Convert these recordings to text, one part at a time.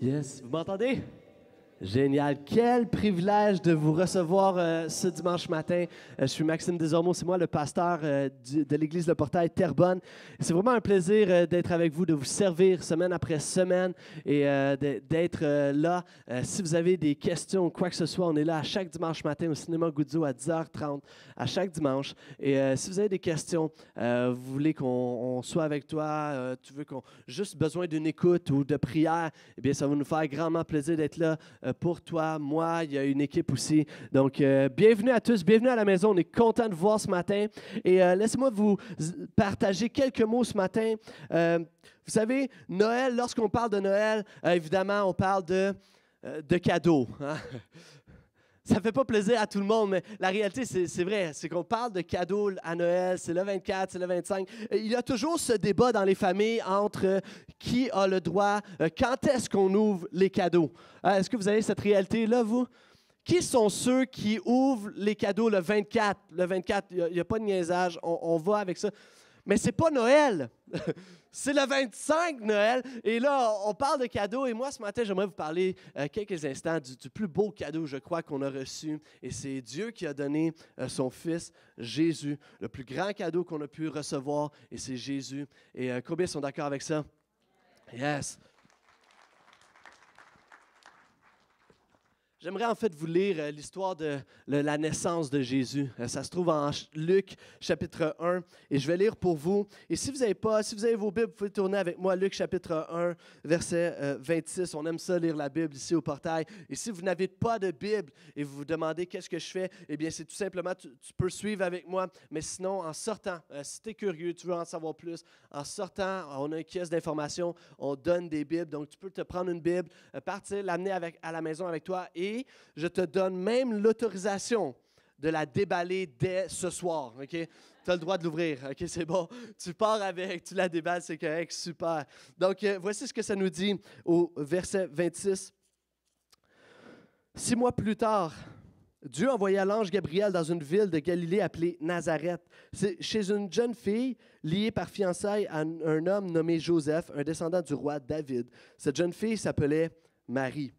Yes, vous m'entendez? Génial. Quel privilège de vous recevoir euh, ce dimanche matin. Euh, je suis Maxime Desormeaux, c'est moi le pasteur euh, de l'Église Le Portail Terrebonne. C'est vraiment un plaisir d'être avec vous, de vous servir semaine après semaine et d'être là. si vous avez des questions ou quoi que ce soit, on est là à chaque dimanche matin au cinéma Guzzo à 10h30, à chaque dimanche. Et si vous avez des questions, vous voulez qu'on soit avec toi, tu veux qu'on juste besoin d'une écoute ou de prière, eh bien, ça va nous faire grandement plaisir d'être là euh, pour toi, moi, il y a une équipe aussi. Donc, euh, bienvenue à tous, bienvenue à la maison. On est content de vous voir ce matin. Et euh, laissez-moi vous partager quelques mots ce matin. vous savez, Noël, lorsqu'on parle de Noël, évidemment, on parle de, de cadeaux. Hein ça ne fait pas plaisir à tout le monde, mais la réalité, c'est vrai. C'est qu'on parle de cadeaux à Noël, c'est le 24, c'est le 25. Euh, il y a toujours ce débat dans les familles entre euh, qui a le droit, euh, quand est-ce qu'on ouvre les cadeaux. Est-ce que vous avez cette réalité-là, vous? Qui sont ceux qui ouvrent les cadeaux le 24? Le 24, il n'y a, pas de niaisage, on, on va avec ça. Mais c'est pas Noël. C'est le 25 Noël. Et là, on parle de cadeaux. Et moi, ce matin, j'aimerais vous parler euh, quelques instants du, plus beau cadeau, je crois, qu'on a reçu. Et c'est Dieu qui a donné euh, son Fils, Jésus. Le plus grand cadeau qu'on a pu recevoir, et c'est Jésus. Et euh, combien sont d'accord avec ça? Yes. J'aimerais en fait vous lire euh, l'histoire de la naissance de Jésus. Euh, ça se trouve en Luc chapitre 1 et je vais lire pour vous. Et si vous n'avez pas, si vous avez vos Bibles, vous pouvez tourner avec moi Luc chapitre 1 verset 26. Euh, on aime ça lire la Bible ici au portail. Et si vous n'avez pas de Bible et vous vous demandez qu'est-ce que je fais, eh bien c'est tout simplement tu, peux suivre avec moi, mais sinon en sortant, si tu es curieux, tu veux en savoir plus, en sortant, on a une caisse d'information, on donne des Bibles. Donc tu peux te prendre une Bible, partir, l'amener à la maison avec toi et je te donne même l'autorisation de la déballer dès ce soir. OK? Tu as le droit de l'ouvrir. OK, c'est bon. Tu pars avec, tu la déballes, c'est correct, super. Donc, euh, voici ce que ça nous dit au verset 26. Six mois plus tard, Dieu envoya l'ange Gabriel dans une ville de Galilée appelée Nazareth, chez une jeune fille liée par fiançailles à un homme nommé Joseph, un descendant du roi David. Cette jeune fille s'appelait Marie.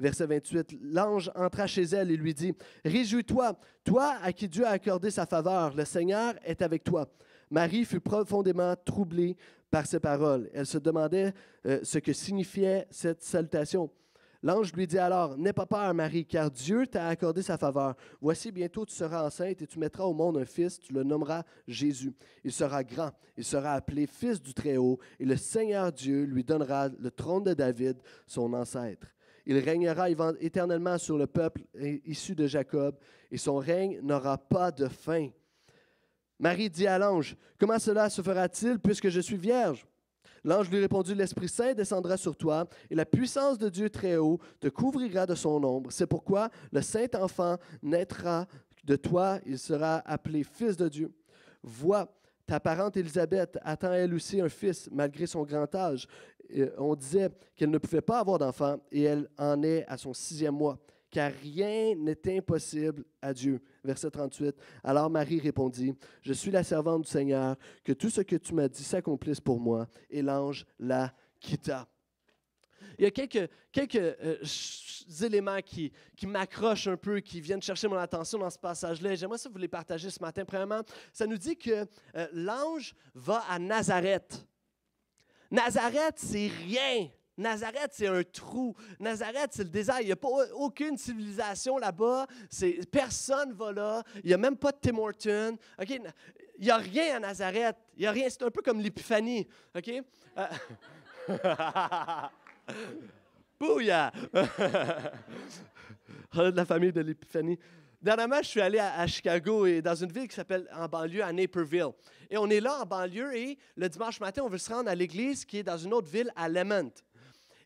Verset 28, l'ange entra chez elle et lui dit, Réjouis-toi, toi à qui Dieu a accordé sa faveur, le Seigneur est avec toi. Marie fut profondément troublée par ces paroles. Elle se demandait euh, ce que signifiait cette salutation. L'ange lui dit alors, N'aie pas peur, Marie, car Dieu t'a accordé sa faveur. Voici, bientôt tu seras enceinte et tu mettras au monde un fils, tu le nommeras Jésus. Il sera grand, il sera appelé Fils du Très-Haut, et le Seigneur Dieu lui donnera le trône de David, son ancêtre. Il régnera éternellement sur le peuple euh, issu de Jacob, et son règne n'aura pas de fin. Marie dit à l'ange, Comment cela se fera-t-il puisque je suis vierge L'ange lui répondit, L'Esprit Saint descendra sur toi, et la puissance de Dieu très haut te couvrira de son ombre. C'est pourquoi le Saint-Enfant naîtra de toi, il sera appelé Fils de Dieu. Vois, ta parente Élisabeth attend elle aussi un fils, malgré son grand âge, euh, on disait qu'elle ne pouvait pas avoir d'enfant et elle en est à son sixième mois, car rien n'est impossible à Dieu. Verset 38. Alors Marie répondit, Je suis la servante du Seigneur, que tout ce que tu m'as dit s'accomplisse pour moi. Et l'ange la quitta. Il y a quelques, quelques euh, éléments qui, qui m'accrochent un peu, qui viennent chercher mon attention dans ce passage-là. J'aimerais ça vous les partager ce matin. Premièrement, ça nous dit que euh, l'ange va à Nazareth. Nazareth, c'est rien. Nazareth, c'est un trou. Nazareth, c'est le désert. Il n'y a pas, aucune civilisation là-bas. Personne ne va là. Il n'y a même pas de Tim Horton. Il n'y a rien à Nazareth. Il y a rien. C'est un peu comme l'épiphanie. OK? Euh, de la famille de l'épiphanie. Dernièrement, je suis allé à, Chicago et dans une ville qui s'appelle en banlieue à Naperville. Et on est là en banlieue et le dimanche matin, on veut se rendre à l'église qui est dans une autre ville à Lement.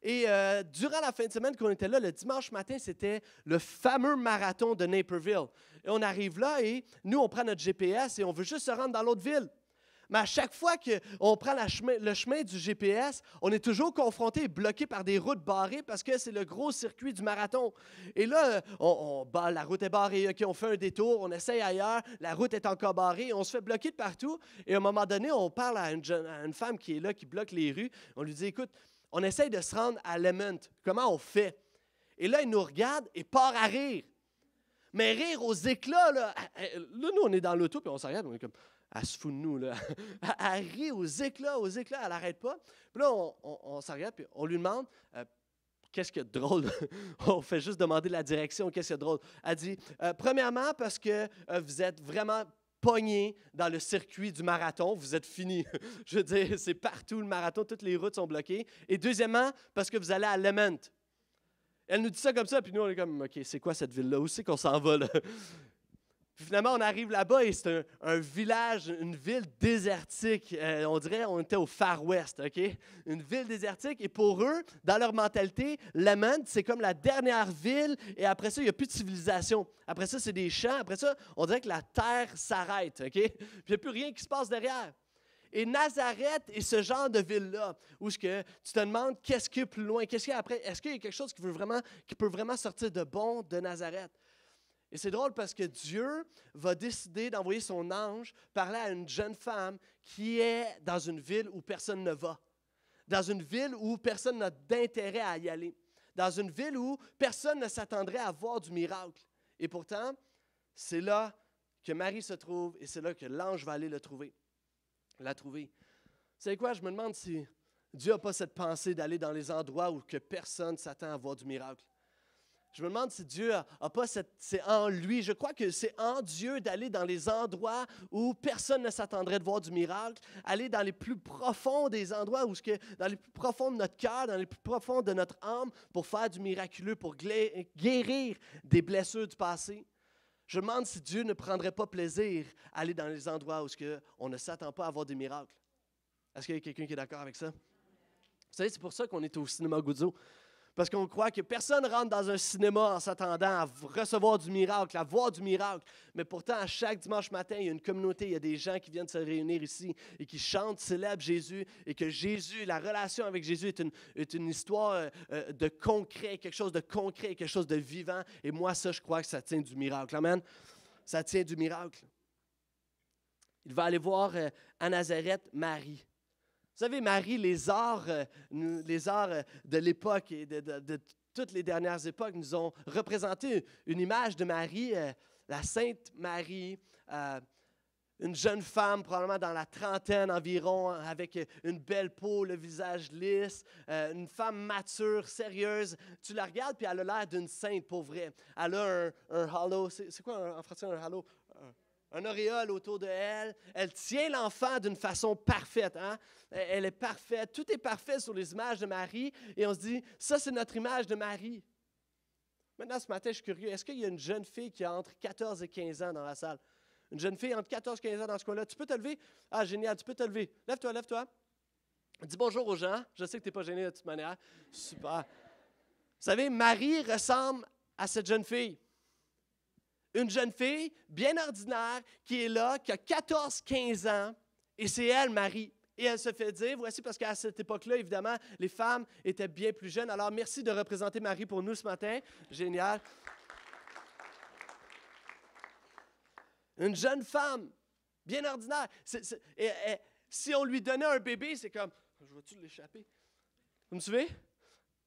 Et euh, durant la fin de semaine qu'on était là, le dimanche matin, c'était le fameux marathon de Naperville. Et on arrive là et nous, on prend notre GPS et on veut juste se rendre dans l'autre ville. Mais à chaque fois qu'on prend le chemin du GPS, on est toujours confronté et bloqué par des routes barrées parce que c'est le gros circuit du marathon. Et là, la route est barrée, on fait un détour, on essaye ailleurs, la route est encore barrée, on se fait bloquer de partout. Et à un moment donné, on parle à une, femme qui est là, qui bloque les rues. On lui dit, écoute, on essaye de se rendre à Lement. Comment on fait? Et là, il nous regarde et part à rire. Mais rire aux éclats, là. Là, nous, on est dans l'auto, puis on s'arrête, on est comme elle se fout de nous. Là. elle, rit aux éclats, aux éclats, elle n'arrête pas. Puis là, on, s'arrête, puis on lui demande euh, qu'est-ce est drôle. on fait juste demander la direction, qu'est-ce est drôle. Elle dit euh, Premièrement, parce que euh, vous êtes vraiment pogné dans le circuit du marathon, vous êtes fini. Je veux dire, c'est partout le marathon, toutes les routes sont bloquées. Et deuxièmement, parce que vous allez à Lament. Elle nous dit ça comme ça, puis nous, on est comme, OK, c'est quoi cette ville-là? Où c'est qu'on s'en va? Là? Puis finalement, on arrive là-bas et c'est un, village, une ville désertique. Euh, on dirait qu'on était au Far West, OK? Une ville désertique. Et pour eux, dans leur mentalité, l'Amand, c'est comme la dernière ville. Et après ça, il n'y a plus de civilisation. Après ça, c'est des champs. Après ça, on dirait que la terre s'arrête, OK? Puis il n'y a plus rien qui se passe derrière. Et Nazareth est ce genre de ville-là où ce que tu te demandes qu'est-ce qu'il y plus loin, qu'est-ce qu'il après, est-ce qu'il y a quelque chose qui, veut vraiment, qui peut vraiment sortir de bon de Nazareth? Et c'est drôle parce que Dieu va décider d'envoyer son ange parler à une jeune femme qui est dans une ville où personne ne va, dans une ville où personne n'a d'intérêt à y aller, dans une ville où personne ne s'attendrait à voir du miracle. Et pourtant, c'est là que Marie se trouve et c'est là que l'ange va aller le trouver, la trouver. C'est savez quoi, je me demande si Dieu n'a pas cette pensée d'aller dans les endroits où que personne s'attend à voir du miracle. Je me demande si Dieu n'a pas cette. C'est en lui. Je crois que c'est en Dieu d'aller dans les endroits où personne ne s'attendrait de voir du miracle, aller dans les plus profonds des endroits où ce dans les plus profonds de notre cœur, dans les plus profonds de notre âme, pour faire du miraculeux, pour guérir des blessures du passé. Je me demande si Dieu ne prendrait pas plaisir à aller dans les endroits où on ne s'attend pas à voir des miracles. Est-ce qu'il y a quelqu'un qui est d'accord avec ça? Vous savez, c'est pour ça qu'on est au cinéma Guzzo. Parce qu'on croit que personne rentre dans un cinéma en s'attendant à recevoir du miracle, à voir du miracle. Mais pourtant, à chaque dimanche matin, il y a une communauté, il y a des gens qui viennent se réunir ici et qui chantent, célèbrent Jésus et que Jésus, la relation avec Jésus est une, histoire euh, euh, de concret, quelque chose de concret, quelque chose de vivant. Et moi, ça, je crois que ça tient du miracle. Amen. Ça tient du miracle. Il va aller voir euh, à Nazareth Marie. Vous savez, Marie, les arts, euh, les arts euh, de l'époque et de, toutes les dernières époques nous ont représenté une image de Marie, euh, la Sainte Marie, une jeune femme, probablement dans la trentaine environ, avec une belle peau, le visage lisse, une femme mature, sérieuse. Tu la regardes, puis elle a l'air d'une sainte, pour vrai. Elle a un, un halo. C'est quoi en français un halo? un auréole autour de elle. Elle tient l'enfant d'une façon parfaite. Hein. Elle est parfaite. Tout est parfait sur les images de Marie. Et on se dit, ça, c'est notre image de Marie. Maintenant, ce matin, je suis curieux. Est-ce qu'il y a une jeune fille qui a entre 14 et 15 ans dans la salle? Une jeune fille entre 14 et 15 ans dans ce coin-là. Tu peux te lever? Ah, génial, tu peux te lever. Lève-toi, lève-toi. Dis bonjour aux gens. Je sais que tu n'es pas gêné de toute manière. Super. Vous savez, Marie ressemble à cette jeune fille une jeune fille bien ordinaire qui est là, qui a 14-15 ans, et c'est elle, Marie. Et elle se fait dire, voici parce qu'à cette époque-là, évidemment, les femmes étaient bien plus jeunes. Alors merci de représenter Marie pour nous ce matin. Génial. Une jeune femme, bien ordinaire. si on lui donnait un bébé, c'est comme, je vois tu l'échapper? Vous me suivez?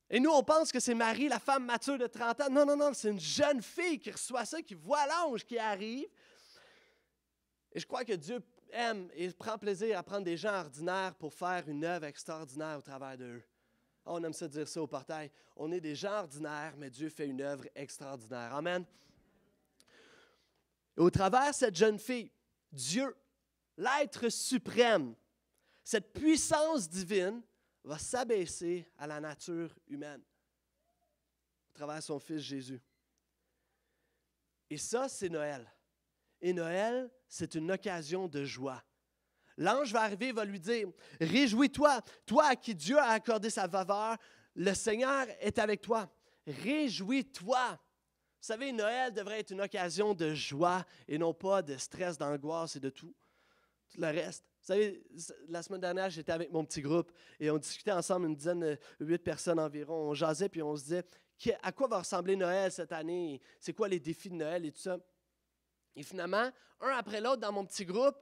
Et nous, on pense que c'est Marie, la femme mature de 30 ans. Non, non, non, c'est une jeune fille qui reçoit ça, qui voit l'ange qui arrive. Et je crois que Dieu aime et prend plaisir à prendre des gens ordinaires pour faire une œuvre extraordinaire au travers d'eux. Ah, on aime ça dire ça au portail. On est des gens ordinaires, mais Dieu fait une œuvre extraordinaire. Amen. au travers de cette jeune fille, Dieu, l'être suprême, cette puissance divine, va s'abaisser à la nature humaine à travers son Fils Jésus. Et ça, c'est Noël. Et Noël, c'est une occasion de joie. L'ange va arriver, va lui dire, Réjouis-toi, toi à qui Dieu a accordé sa faveur, le Seigneur est avec toi. Réjouis-toi. Vous savez, Noël devrait être une occasion de joie et non pas de stress, d'angoisse et de tout, tout le reste. Vous savez, la semaine dernière, j'étais avec mon petit groupe et on discutait ensemble, une dizaine, euh, huit personnes environ. On jasait puis on se disait à quoi va ressembler Noël cette année, c'est quoi les défis de Noël et tout ça. Et finalement, un après l'autre, dans mon petit groupe,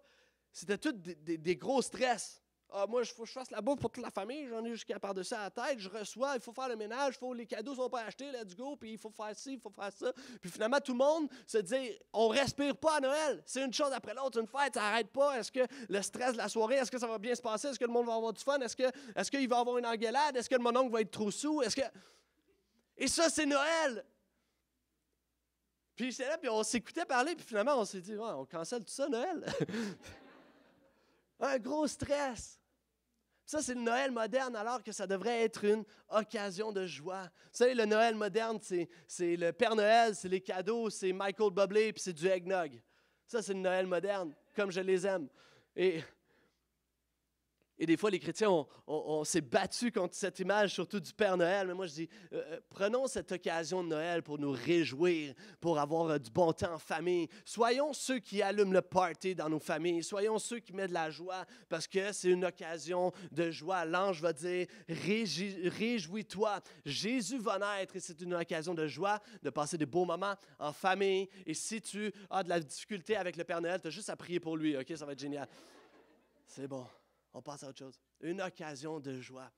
c'était tous des, gros stress. Ah, moi, faut que je fasse la bouffe pour toute la famille, j'en ai jusqu'à ça dessus la tête, je reçois, il faut faire le ménage, faut, les cadeaux sont pas achetés, let's go, puis il faut faire ci, il faut faire ça. Puis finalement, tout le monde se dit, on respire pas à Noël. C'est une chose après l'autre, une fête, ça n'arrête pas. Est-ce que le stress de la soirée, est-ce que ça va bien se passer? Est-ce que le monde va avoir du fun? Est-ce qu'il est va avoir une engueulade? Est-ce que mon oncle va être trop sous? Est-ce que. Et ça, c'est Noël! Puis c'est là, puis on s'écoutait parler, puis finalement, on s'est dit, on cancelle tout ça, Noël. un gros stress. Ça, c'est le Noël moderne, alors que ça devrait être une occasion de joie. Vous savez, le Noël moderne, c'est le Père Noël, c'est les cadeaux, c'est Michael Bublé, puis c'est du eggnog. Ça, c'est le Noël moderne, comme je les aime. Et et des fois, les chrétiens, on, s'est battu contre cette image, surtout du Père Noël. Mais moi, je dis, euh, euh, prenons cette occasion de Noël pour nous réjouir, pour avoir euh, du bon temps en famille. Soyons ceux qui allument le party dans nos familles. Soyons ceux qui mettent de la joie, parce que c'est une occasion de joie. L'ange va dire, réjouis-toi. Jésus va naître et c'est une occasion de joie, de passer des beaux moments en famille. Et si tu as de la difficulté avec le Père Noël, tu as juste à prier pour lui. OK, ça va être génial. C'est bon on passe à autre chose. Une occasion de joie.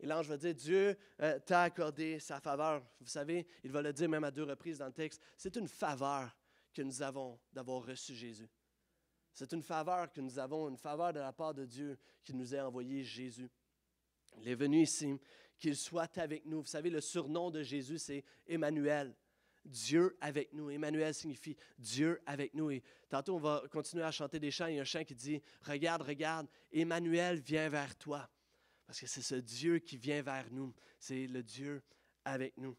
Et l'ange va dire, Dieu euh, t'a accordé sa faveur. Vous savez, il va le dire même à deux reprises dans le texte, c'est une faveur que nous avons d'avoir reçu Jésus. C'est une faveur que nous avons, une faveur de la part de Dieu qui nous a envoyé Jésus. Il est venu ici, qu'il soit avec nous. Vous savez, le surnom de Jésus, c'est Emmanuel. Dieu avec nous. Emmanuel signifie Dieu avec nous. Et tantôt, on va continuer à chanter des chants. Il y a un chant qui dit Regarde, regarde, Emmanuel vient vers toi. Parce que c'est ce Dieu qui vient vers nous. C'est le Dieu avec nous.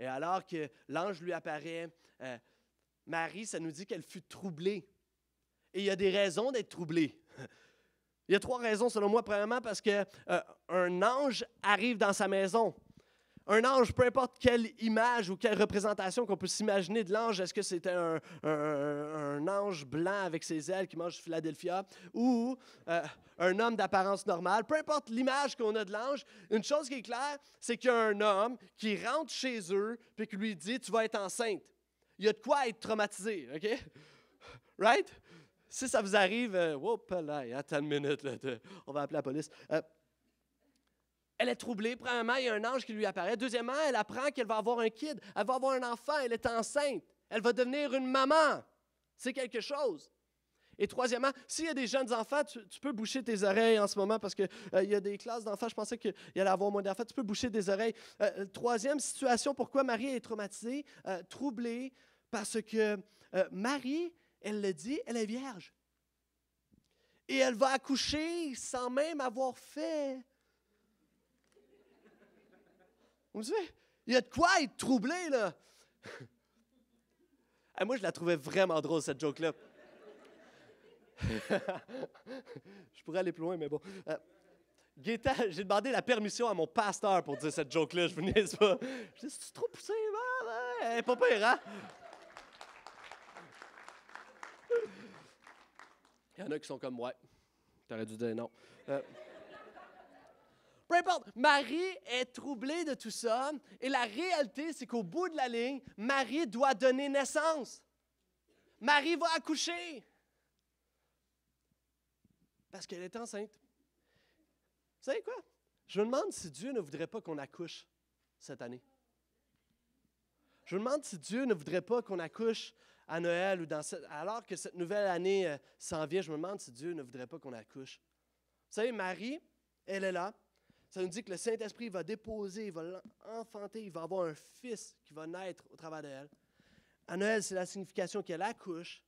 Et alors que l'ange lui apparaît, euh, Marie, ça nous dit qu'elle fut troublée. Et il y a des raisons d'être troublée. Il y a trois raisons, selon moi. Premièrement, parce qu'un euh, un ange arrive dans sa maison un ange, peu importe quelle image ou quelle représentation qu'on peut s'imaginer de l'ange, est-ce que c'était un, ange blanc avec ses ailes qui mange Philadelphia ou euh, un homme d'apparence normale, peu importe l'image qu'on a de l'ange, une chose qui est claire, c'est qu'il y a un homme qui rentre chez eux et qui lui dit Tu vas être enceinte. Il y a de quoi être traumatisé, OK? Right? Si ça vous arrive, euh, whoop, a là, on va appeler la police. Euh, elle est troublée. Premièrement, il y a un ange qui lui apparaît. Deuxièmement, elle apprend qu'elle va avoir un kid. Elle va avoir un enfant. Elle est enceinte. Elle va devenir une maman. C'est quelque chose. Et troisièmement, s'il y a des jeunes enfants, tu, peux boucher tes oreilles en ce moment parce qu'il euh, il y a des classes d'enfants. Je pensais qu'il y allait avoir moins d'enfants. Tu peux boucher des oreilles. Euh, euh, troisième situation, pourquoi Marie est traumatisée, troublée, parce que Marie, elle le dit, elle est vierge. Et elle va accoucher sans même avoir fait vous me Il y a de quoi être troublé, là. moi, je la trouvais vraiment drôle, cette joke-là. je pourrais aller plus loin, mais bon. Euh, Guetta, j'ai demandé la permission à mon pasteur pour dire cette joke-là. Je vous niaise pas. Je dis, c'est trop poussé, man? Hein, pas pire, hein? Il y en a qui sont comme, ouais, aurais dû dire non. Euh, peu importe, Marie est troublée de tout ça. Et la réalité, c'est qu'au bout de la ligne, Marie doit donner naissance. Marie va accoucher. Parce qu'elle est enceinte. Vous savez quoi? Je me demande si Dieu ne voudrait pas qu'on accouche cette année. Je me demande si Dieu ne voudrait pas qu'on accouche à Noël ou dans cette, alors que cette nouvelle année euh, s'en vient. Je me demande si Dieu ne voudrait pas qu'on accouche. Vous savez, Marie, elle est là. Ça nous dit que le Saint-Esprit va déposer, il va l'enfanter, il va avoir un fils qui va naître au travers d'elle. À Noël, c'est la signification qu'elle accouche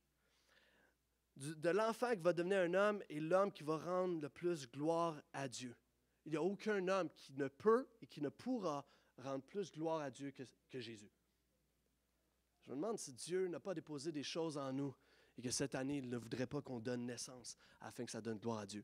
de l'enfant qui va devenir un homme et l'homme qui va rendre le plus gloire à Dieu. Il n'y a aucun homme qui ne peut et qui ne pourra rendre plus gloire à Dieu que, que Jésus. Je me demande si Dieu n'a pas déposé des choses en nous et que cette année, il ne voudrait pas qu'on donne naissance afin que ça donne gloire à Dieu.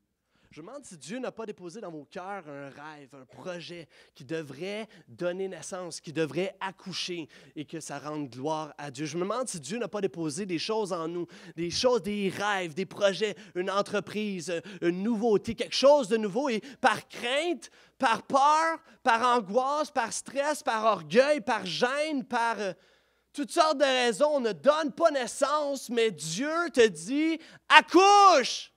Je me demande si Dieu n'a pas déposé dans vos cœurs un rêve, un projet qui devrait donner naissance, qui devrait accoucher et que ça rende gloire à Dieu. Je me demande si Dieu n'a pas déposé des choses en nous, des choses, des rêves, des projets, une entreprise, une nouveauté, quelque chose de nouveau et par crainte, par peur, par angoisse, par stress, par orgueil, par gêne, par euh, toutes sortes de raisons, on ne donne pas naissance, mais Dieu te dit, accouche!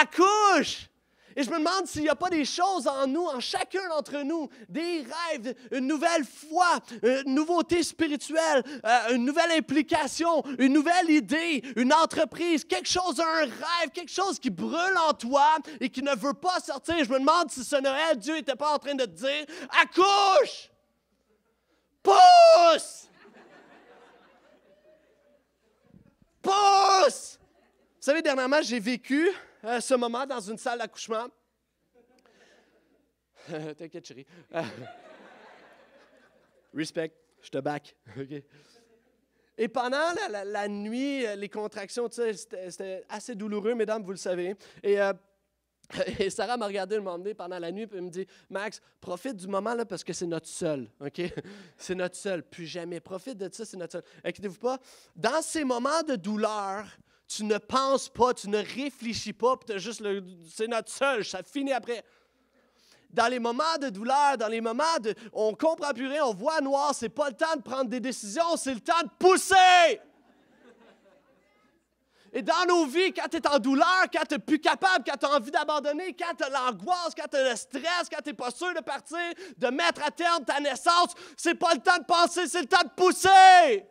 accouche. Et je me demande s'il n'y a pas des choses en nous, en chacun d'entre nous, des rêves, une nouvelle foi, une nouveauté spirituelle, euh, une nouvelle implication, une nouvelle idée, une entreprise, quelque chose, un rêve, quelque chose qui brûle en toi et qui ne veut pas sortir. Je me demande si ce Noël, Dieu n'était pas en train de te dire Accouche Pousse Pousse Vous savez, dernièrement, j'ai vécu euh, ce moment dans une salle d'accouchement. T'inquiète, chérie. Euh, respect, je te back. Et pendant la, nuit, euh, les contractions, c'était assez douloureux, mesdames, vous le savez. Et, Sarah m'a regardé, le moment pendant la nuit, et me dit Max, profite du moment là parce que c'est notre seul. OK C'est notre seul, plus jamais. Profite de ça, c'est notre seul. Inquiétez-vous pas. Dans ces moments de douleur, tu ne penses pas, tu ne réfléchis pas, puis as juste c'est notre seul, ça finit après. Dans les moments de douleur, dans les moments de on comprend plus rien, on voit noir, c'est pas le temps de prendre des décisions, c'est le temps de pousser. Et dans nos vies, quand tu es en douleur, quand tu n'es plus capable, quand tu as envie d'abandonner, quand tu as l'angoisse, quand tu as le stress, quand tu n'es pas sûr de partir, de mettre à terme ta naissance, c'est pas le temps de penser, c'est le temps de pousser.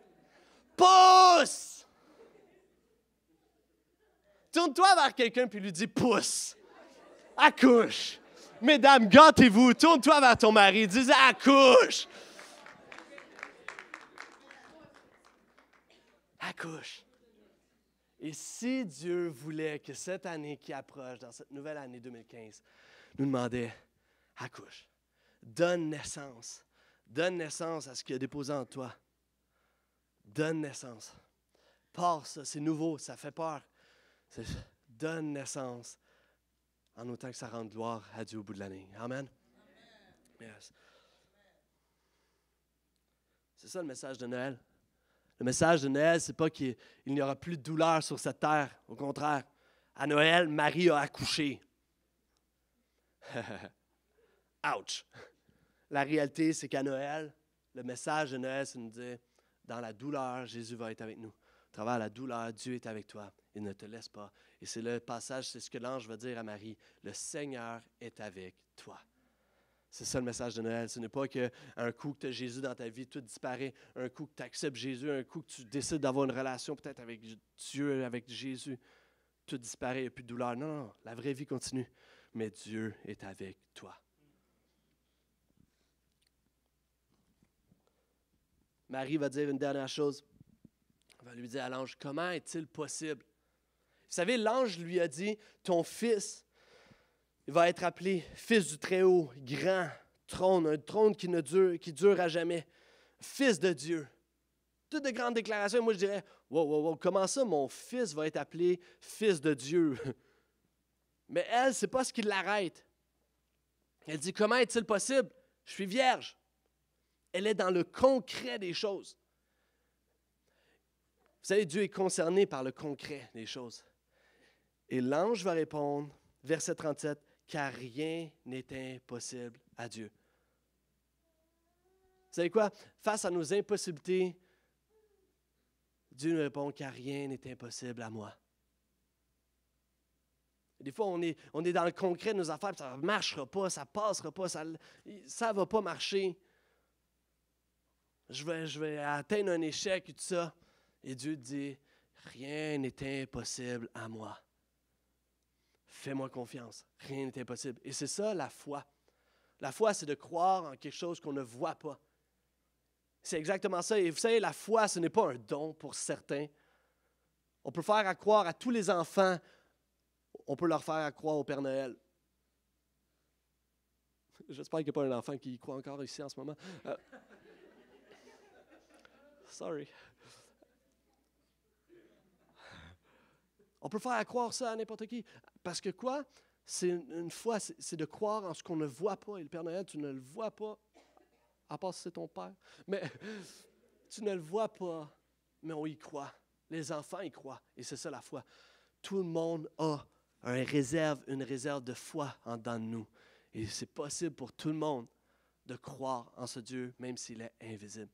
Pousse! Tourne-toi vers quelqu'un puis lui dis pousse, accouche. Mesdames, gâtez-vous. Tourne-toi vers ton mari. Dis accouche. Accouche. Et si Dieu voulait que cette année qui approche, dans cette nouvelle année 2015, nous demandait accouche, donne naissance, donne naissance à ce qu'il est déposé en toi. Donne naissance. Passe, ça, c'est nouveau, ça fait peur donne naissance en autant que ça rende gloire à Dieu au bout de l'année. Amen. C'est ça le message de Noël. Le message de Noël, c'est pas qu'il n'y aura plus de douleur sur cette terre. Au contraire, à Noël, Marie a accouché. Ouch! La réalité, c'est qu'à Noël, le message de Noël, c'est de nous dire, dans la douleur, Jésus va être avec nous. Au travers la douleur, Dieu est avec toi ne te laisse pas. Et c'est le passage, c'est ce que l'ange va dire à Marie. Le Seigneur est avec toi. C'est ça le message de Noël. Ce n'est pas qu'un coup que tu as Jésus dans ta vie, tout disparaît. Un coup que tu acceptes Jésus, un coup que tu décides d'avoir une relation peut-être avec Dieu, avec Jésus, tout disparaît, il n'y a plus de douleur. Non, non, non, la vraie vie continue. Mais Dieu est avec toi. Marie va dire une dernière chose. Elle va lui dire à l'ange, comment est-il possible vous savez, l'ange lui a dit, ton fils va être appelé fils du Très-Haut, grand trône, un trône qui, ne dure, qui à jamais, fils de Dieu. Toutes de grandes déclarations. Moi, je dirais, wow, wow, wow, comment ça mon fils va être appelé fils de Dieu? Mais elle, n'est pas ce qui l'arrête. Elle dit, comment est-il possible? Je suis vierge. Elle est dans le concret des choses. Vous savez, Dieu est concerné par le concret des choses. Et l'ange va répondre, verset 37, car rien n'est impossible à Dieu. Vous savez quoi? Face à nos impossibilités, Dieu nous répond, car rien n'est impossible à moi. Des fois, on est, on est dans le concret de nos affaires, ça ne marchera pas, ça ne passera pas, ça ne va pas marcher. Je vais, je vais atteindre un échec et tout ça. Et Dieu dit, rien n'est impossible à moi. Fais-moi confiance, rien n'est impossible. Et c'est ça la foi. La foi, c'est de croire en quelque chose qu'on ne voit pas. C'est exactement ça. Et vous savez, la foi, ce n'est pas un don pour certains. On peut faire à croire à tous les enfants, on peut leur faire croire au Père Noël. J'espère qu'il n'y a pas un enfant qui croit encore ici en ce moment. Euh, sorry. On peut faire croire ça à n'importe qui. Parce que quoi? C'est une foi, c'est de croire en ce qu'on ne voit pas. Et le Père Noël, tu ne le vois pas, à part si c'est ton père. Mais tu ne le vois pas, mais on y croit. Les enfants y croient. Et c'est ça la foi. Tout le monde a une réserve, une réserve de foi en dedans de nous. Et c'est possible pour tout le monde de croire en ce Dieu, même s'il est invisible.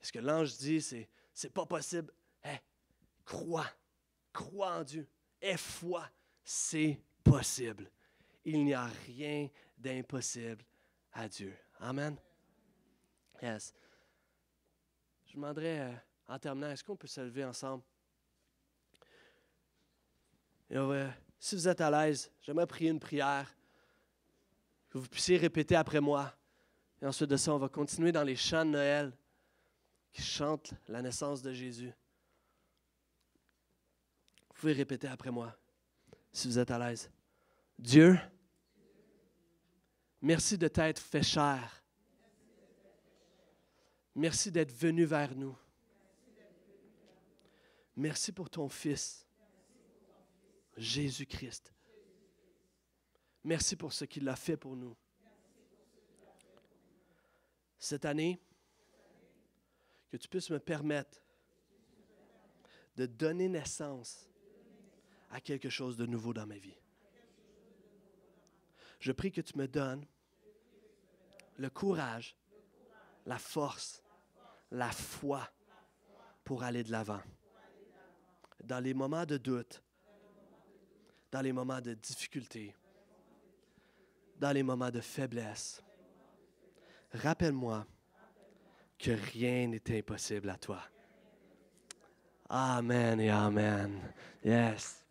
Ce que l'ange dit, c'est c'est pas possible. Eh, crois. Crois en Dieu. et foi. C'est possible. Il n'y a rien d'impossible à Dieu. Amen. Yes. Je demanderais, euh, en terminant, est-ce qu'on peut se lever ensemble? Euh, si vous êtes à l'aise, j'aimerais prier une prière que vous puissiez répéter après moi. Et ensuite de ça, on va continuer dans les chants de Noël qui chantent la naissance de Jésus pouvez répéter après moi, si vous êtes à l'aise. Dieu, merci de t'être fait cher. Merci d'être venu vers nous. Merci pour ton Fils, Jésus-Christ. Merci pour ce qu'il a fait pour nous. Cette année, que tu puisses me permettre de donner naissance à quelque chose de nouveau dans ma vie. Je prie que tu me donnes le courage, la force, la foi pour aller de l'avant. Dans les moments de doute, dans les moments de difficulté, dans les moments de faiblesse, rappelle-moi que rien n'est impossible à toi. Amen et Amen. Yes.